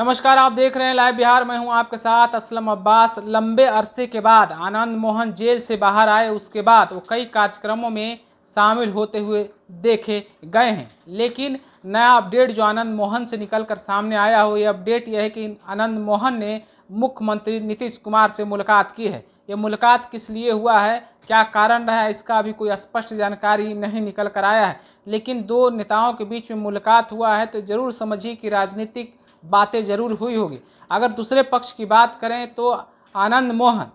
नमस्कार आप देख रहे हैं लाइव बिहार मैं हूं आपके साथ असलम अब्बास लंबे अरसे के बाद आनंद मोहन जेल से बाहर आए उसके बाद वो कई कार्यक्रमों में शामिल होते हुए देखे गए हैं लेकिन नया अपडेट जो आनंद मोहन से निकलकर सामने आया हो ये अपडेट यह है कि आनंद मोहन ने मुख्यमंत्री नीतीश कुमार से मुलाकात की है ये मुलाकात किस लिए हुआ है क्या कारण रहा है इसका अभी कोई स्पष्ट जानकारी नहीं निकल कर आया है लेकिन दो नेताओं के बीच में मुलाकात हुआ है तो ज़रूर समझिए कि राजनीतिक बातें ज़रूर हुई होगी अगर दूसरे पक्ष की बात करें तो आनंद मोहन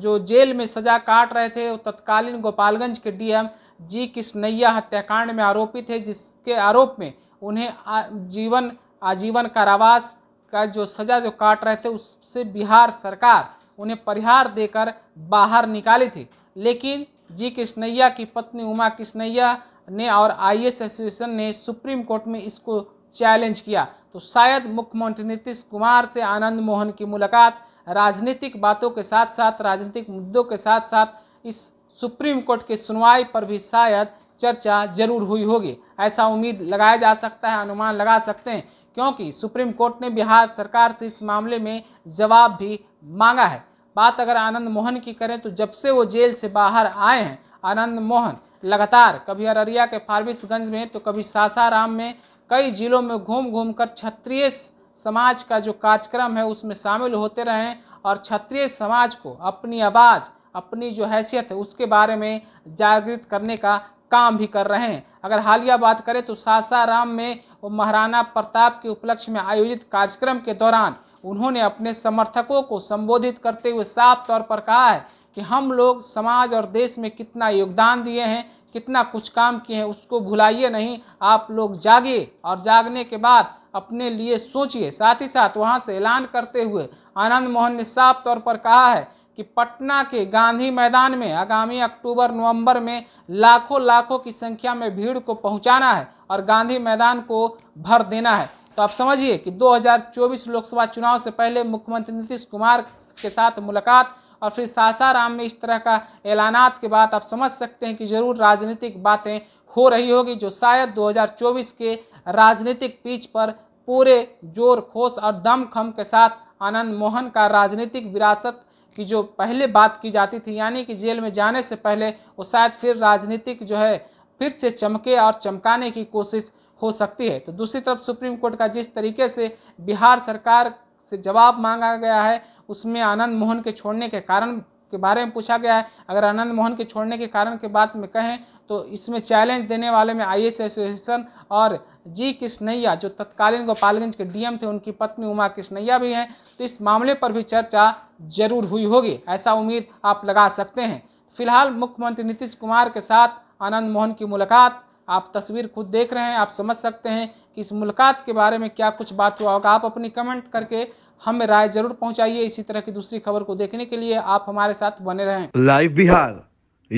जो जेल में सजा काट रहे थे वो तत्कालीन गोपालगंज के डीएम जी किसनैया हत्याकांड में आरोपी थे जिसके आरोप में उन्हें जीवन आजीवन कारावास का जो सजा जो काट रहे थे उससे बिहार सरकार उन्हें परिहार देकर बाहर निकाली थी लेकिन जी किसनैया की पत्नी उमा किसनैया ने और आई एस एसोसिएशन ने सुप्रीम कोर्ट में इसको चैलेंज किया तो शायद मुख्यमंत्री नीतीश कुमार से आनंद मोहन की मुलाकात राजनीतिक बातों के साथ साथ राजनीतिक मुद्दों के साथ साथ इस सुप्रीम कोर्ट की सुनवाई पर भी शायद चर्चा जरूर हुई होगी ऐसा उम्मीद लगाया जा सकता है अनुमान लगा सकते हैं क्योंकि सुप्रीम कोर्ट ने बिहार सरकार से इस मामले में जवाब भी मांगा है बात अगर आनंद मोहन की करें तो जब से वो जेल से बाहर आए हैं आनंद मोहन लगातार कभी अररिया के फारबिसगंज में तो कभी सासाराम में कई जिलों में घूम घूम कर क्षत्रिय समाज का जो कार्यक्रम है उसमें शामिल होते रहें और क्षत्रिय समाज को अपनी आवाज़ अपनी जो हैसियत है उसके बारे में जागृत करने का काम भी कर रहे हैं अगर हालिया बात करें तो सासाराम में महाराणा प्रताप के उपलक्ष्य में आयोजित कार्यक्रम के दौरान उन्होंने अपने समर्थकों को संबोधित करते हुए साफ तौर पर कहा है कि हम लोग समाज और देश में कितना योगदान दिए हैं कितना कुछ काम किए हैं उसको भुलाइए नहीं आप लोग जागिए और जागने के बाद अपने लिए सोचिए साथ ही साथ वहाँ से ऐलान करते हुए आनंद मोहन ने साफ तौर पर कहा है कि पटना के गांधी मैदान में आगामी अक्टूबर नवंबर में लाखों लाखों की संख्या में भीड़ को पहुंचाना है और गांधी मैदान को भर देना है तो आप समझिए कि 2024 लोकसभा चुनाव से पहले मुख्यमंत्री नीतीश कुमार के साथ मुलाकात और फिर सासाराम में इस तरह का ऐलानात के बाद आप समझ सकते हैं कि ज़रूर राजनीतिक बातें हो रही होगी जो शायद 2024 के राजनीतिक पीच पर पूरे जोर खोस और दम खम के साथ आनंद मोहन का राजनीतिक विरासत की जो पहले बात की जाती थी यानी कि जेल में जाने से पहले वो शायद फिर राजनीतिक जो है फिर से चमके और चमकाने की कोशिश हो सकती है तो दूसरी तरफ सुप्रीम कोर्ट का जिस तरीके से बिहार सरकार से जवाब मांगा गया है उसमें आनंद मोहन के छोड़ने के कारण के बारे में पूछा गया है अगर आनंद मोहन के छोड़ने के कारण के बात में कहें तो इसमें चैलेंज देने वाले में आई एसोसिएशन और जी कृष्णैया जो तत्कालीन गोपालगंज के डीएम थे उनकी पत्नी उमा कृष्णैया भी हैं तो इस मामले पर भी चर्चा जरूर हुई होगी ऐसा उम्मीद आप लगा सकते हैं फिलहाल मुख्यमंत्री नीतीश कुमार के साथ आनंद मोहन की मुलाकात आप तस्वीर खुद देख रहे हैं आप समझ सकते हैं कि इस मुलाकात के बारे में क्या कुछ बात हुआ होगा आप अपनी कमेंट करके हमें राय जरूर पहुंचाइए इसी तरह की दूसरी खबर को देखने के लिए आप हमारे साथ बने रहें लाइव बिहार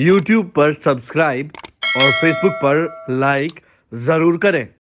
यूट्यूब पर सब्सक्राइब और फेसबुक पर लाइक जरूर करें